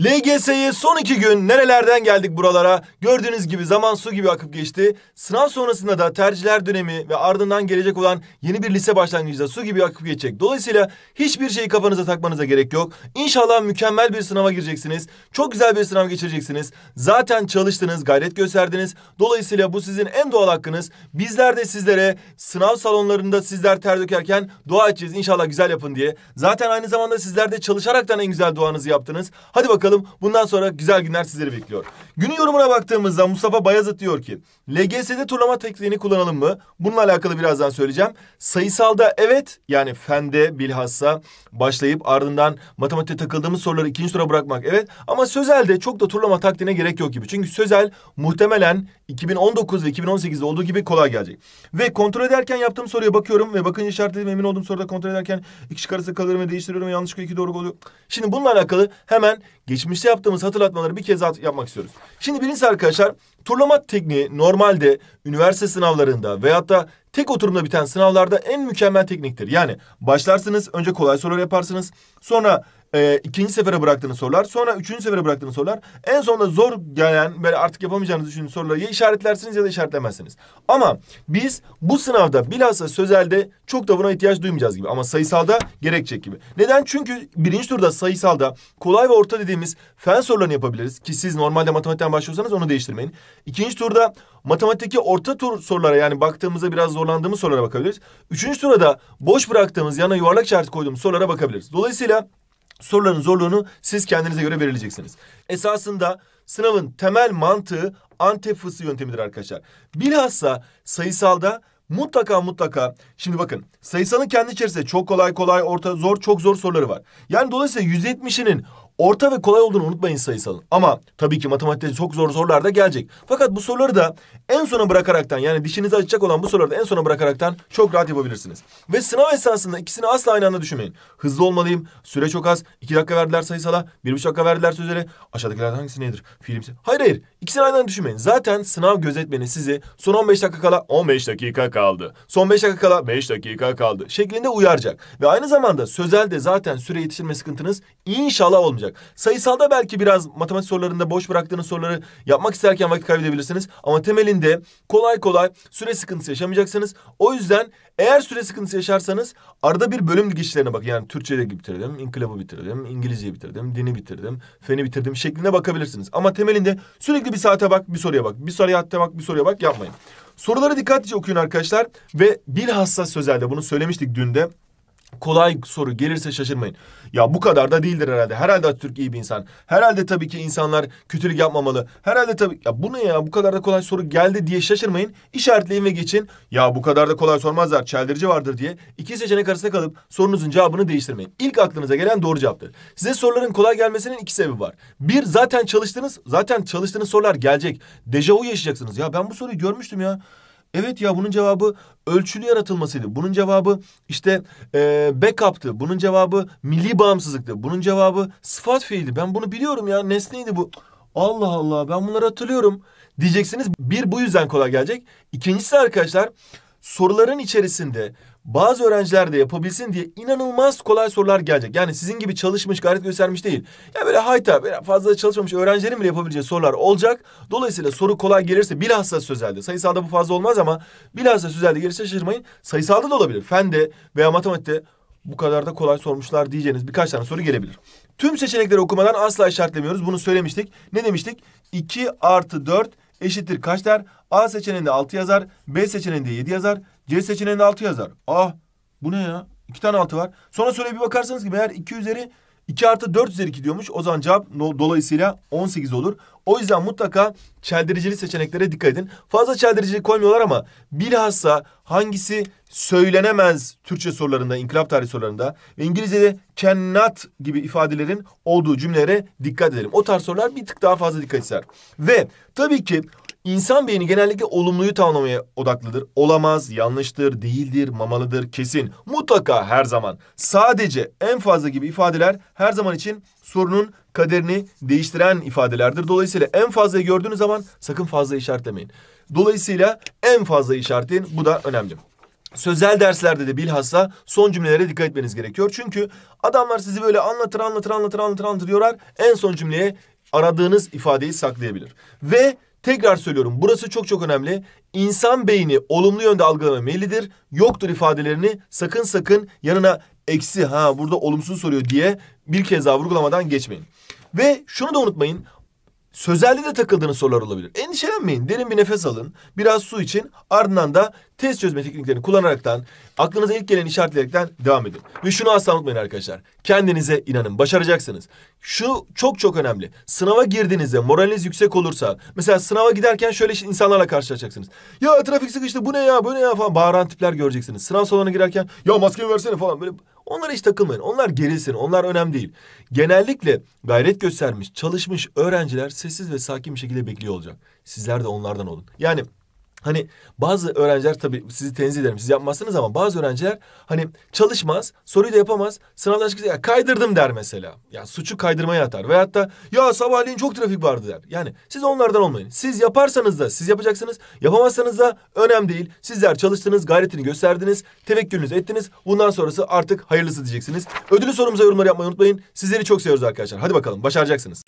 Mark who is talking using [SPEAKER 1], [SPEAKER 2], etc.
[SPEAKER 1] LGS'ye son iki gün nerelerden geldik buralara? Gördüğünüz gibi zaman su gibi akıp geçti. Sınav sonrasında da tercihler dönemi ve ardından gelecek olan yeni bir lise başlangıcı da su gibi akıp geçecek. Dolayısıyla hiçbir şeyi kafanıza takmanıza gerek yok. İnşallah mükemmel bir sınava gireceksiniz. Çok güzel bir sınav geçireceksiniz. Zaten çalıştınız, gayret gösterdiniz. Dolayısıyla bu sizin en doğal hakkınız. Bizler de sizlere sınav salonlarında sizler ter dökerken dua edeceğiz. İnşallah güzel yapın diye. Zaten aynı zamanda sizler de çalışaraktan en güzel duanızı yaptınız. Hadi bakalım bakalım. Bundan sonra güzel günler sizleri bekliyor. Günün yorumuna baktığımızda Mustafa Bayazıt diyor ki LGS'de turlama tekniğini kullanalım mı? Bununla alakalı birazdan söyleyeceğim. Sayısalda evet yani fende bilhassa başlayıp ardından matematikte takıldığımız soruları ikinci tura bırakmak evet. Ama sözelde çok da turlama taktiğine gerek yok gibi. Çünkü sözel muhtemelen 2019 ve 2018'de olduğu gibi kolay gelecek. Ve kontrol ederken yaptığım soruya bakıyorum ve bakınca işaretledim emin oldum soruda kontrol ederken iki çık arası kalır mı değiştiriyorum yanlışlıkla iki doğru oluyor. Şimdi bununla alakalı hemen geçmişte yaptığımız hatırlatmaları bir kez daha yapmak istiyoruz. Şimdi birincisi arkadaşlar turlama tekniği normalde üniversite sınavlarında veyahut da tek oturumda biten sınavlarda en mükemmel tekniktir. Yani başlarsınız önce kolay sorular yaparsınız sonra e, ikinci sefere bıraktığınız sorular. Sonra üçüncü sefere bıraktığınız sorular. En sonunda zor gelen böyle artık yapamayacağınızı düşündüğünüz soruları ya işaretlersiniz ya da işaretlemezsiniz. Ama biz bu sınavda bilhassa sözelde çok da buna ihtiyaç duymayacağız gibi. Ama sayısalda gerekecek gibi. Neden? Çünkü birinci turda sayısalda kolay ve orta dediğimiz fen sorularını yapabiliriz. Ki siz normalde matematikten başlıyorsanız onu değiştirmeyin. İkinci turda matematikteki orta tur sorulara yani baktığımızda biraz zorlandığımız sorulara bakabiliriz. Üçüncü turda boş bıraktığımız yana yuvarlak işareti koyduğumuz sorulara bakabiliriz. Dolayısıyla soruların zorluğunu siz kendinize göre belirleyeceksiniz. Esasında sınavın temel mantığı antep fısı yöntemidir arkadaşlar. Bilhassa sayısalda mutlaka mutlaka şimdi bakın sayısalın kendi içerisinde çok kolay kolay orta zor çok zor soruları var. Yani dolayısıyla 170'inin Orta ve kolay olduğunu unutmayın sayısalın. Ama tabii ki matematikte çok zor sorular da gelecek. Fakat bu soruları da en sona bırakaraktan yani dişinizi açacak olan bu soruları da en sona bırakaraktan çok rahat yapabilirsiniz. Ve sınav esnasında ikisini asla aynı anda düşünmeyin. Hızlı olmalıyım. Süre çok az. İki dakika verdiler sayısala. Bir buçuk dakika verdiler sözele. Aşağıdakilerden hangisi nedir? Fiilimsi. Hayır hayır. İkisini aynı anda düşünmeyin. Zaten sınav gözetmeni sizi son 15 dakika kala 15 dakika kaldı. Son 5 dakika kala 5 dakika kaldı. Şeklinde uyaracak. Ve aynı zamanda sözelde zaten süre yetiştirme sıkıntınız inşallah olmayacak kazanacak. Sayısalda belki biraz matematik sorularında boş bıraktığınız soruları yapmak isterken vakit kaybedebilirsiniz. Ama temelinde kolay kolay süre sıkıntısı yaşamayacaksınız. O yüzden eğer süre sıkıntısı yaşarsanız arada bir bölüm geçişlerine bak. Yani Türkçe'de bitirdim, inkılabı bitirdim, İngilizceyi bitirdim, dini bitirdim, feni bitirdim şeklinde bakabilirsiniz. Ama temelinde sürekli bir saate bak, bir soruya bak, bir soruya hatta bak, bir soruya bak yapmayın. Soruları dikkatlice okuyun arkadaşlar ve bilhassa sözelde bunu söylemiştik dün de kolay soru gelirse şaşırmayın. Ya bu kadar da değildir herhalde. Herhalde Atatürk iyi bir insan. Herhalde tabii ki insanlar kötülük yapmamalı. Herhalde tabii ya bu ne ya bu kadar da kolay soru geldi diye şaşırmayın. İşaretleyin ve geçin. Ya bu kadar da kolay sormazlar. Çeldirici vardır diye. iki seçenek arasında kalıp sorunuzun cevabını değiştirmeyin. İlk aklınıza gelen doğru cevaptır. Size soruların kolay gelmesinin iki sebebi var. Bir zaten çalıştınız. Zaten çalıştığınız sorular gelecek. Dejavu yaşayacaksınız. Ya ben bu soruyu görmüştüm ya. Evet ya bunun cevabı ölçülü yaratılmasıydı. Bunun cevabı işte e, backup'tı. Bunun cevabı milli bağımsızlıktı. Bunun cevabı sıfat fiildi. Ben bunu biliyorum ya nesneydi bu. Allah Allah ben bunları hatırlıyorum diyeceksiniz. Bir bu yüzden kolay gelecek. İkincisi arkadaşlar soruların içerisinde bazı öğrenciler de yapabilsin diye inanılmaz kolay sorular gelecek. Yani sizin gibi çalışmış, gayret göstermiş değil. Ya böyle hayta, böyle fazla çalışmamış öğrencilerin bile yapabileceği sorular olacak. Dolayısıyla soru kolay gelirse bilhassa sözelde. Sayısalda bu fazla olmaz ama bilhassa sözelde gelirse şaşırmayın. Sayısalda da olabilir. Fende veya matematikte bu kadar da kolay sormuşlar diyeceğiniz birkaç tane soru gelebilir. Tüm seçenekleri okumadan asla işaretlemiyoruz. Bunu söylemiştik. Ne demiştik? 2 artı 4 eşittir kaç der? A seçeneğinde 6 yazar, B seçeneğinde 7 yazar, C seçeneğinde 6 yazar. Ah bu ne ya? İki tane 6 var. Sonra şöyle bir bakarsanız ki eğer 2 üzeri 2 artı 4 üzeri 2 diyormuş. O zaman cevap dolayısıyla 18 olur. O yüzden mutlaka çeldiricili seçeneklere dikkat edin. Fazla çeldiricilik koymuyorlar ama bilhassa hangisi söylenemez Türkçe sorularında, inkılap tarihi sorularında ve İngilizce'de cannot gibi ifadelerin olduğu cümlelere dikkat edelim. O tarz sorular bir tık daha fazla dikkat ister. Ve tabii ki İnsan beyni genellikle olumluyu tanımlamaya odaklıdır. Olamaz, yanlıştır, değildir, mamalıdır, kesin. Mutlaka her zaman. Sadece en fazla gibi ifadeler her zaman için sorunun kaderini değiştiren ifadelerdir. Dolayısıyla en fazla gördüğünüz zaman sakın fazla işaretlemeyin. Dolayısıyla en fazla işaretin Bu da önemli. Sözel derslerde de bilhassa son cümlelere dikkat etmeniz gerekiyor. Çünkü adamlar sizi böyle anlatır anlatır anlatır anlatır anlatır anlatırıyorlar. En son cümleye aradığınız ifadeyi saklayabilir. Ve Tekrar söylüyorum burası çok çok önemli. İnsan beyni olumlu yönde algılama Yoktur ifadelerini sakın sakın yanına eksi ha burada olumsuz soruyor diye bir kez daha vurgulamadan geçmeyin. Ve şunu da unutmayın. Sözelde de takıldığınız sorular olabilir. Endişelenmeyin. Derin bir nefes alın. Biraz su için ardından da test çözme tekniklerini kullanaraktan aklınıza ilk gelen işaretleyerekten devam edin. Ve şunu asla unutmayın arkadaşlar. Kendinize inanın. Başaracaksınız. Şu çok çok önemli. Sınava girdiğinizde moraliniz yüksek olursa mesela sınava giderken şöyle insanlarla karşılaşacaksınız. Ya trafik sıkıştı bu ne ya bu ne ya falan bağıran tipler göreceksiniz. Sınav salonuna girerken ya maskemi versene falan böyle Onlara hiç takılmayın. Onlar gerilsin. Onlar önemli değil. Genellikle gayret göstermiş, çalışmış öğrenciler sessiz ve sakin bir şekilde bekliyor olacak. Sizler de onlardan olun. Yani Hani bazı öğrenciler tabii sizi tenzih ederim. Siz yapmazsınız ama bazı öğrenciler hani çalışmaz, soruyu da yapamaz. Sınavdan çıkıyor ya kaydırdım der mesela. Ya suçu kaydırmaya atar. Veyahut da ya sabahleyin çok trafik vardı der. Yani siz onlardan olmayın. Siz yaparsanız da siz yapacaksınız. Yapamazsanız da önemli değil. Sizler çalıştınız, gayretini gösterdiniz, tevekkülünüzü ettiniz. Bundan sonrası artık hayırlısı diyeceksiniz. Ödülü sorumuza yorumlar yapmayı unutmayın. Sizleri çok seviyoruz arkadaşlar. Hadi bakalım başaracaksınız.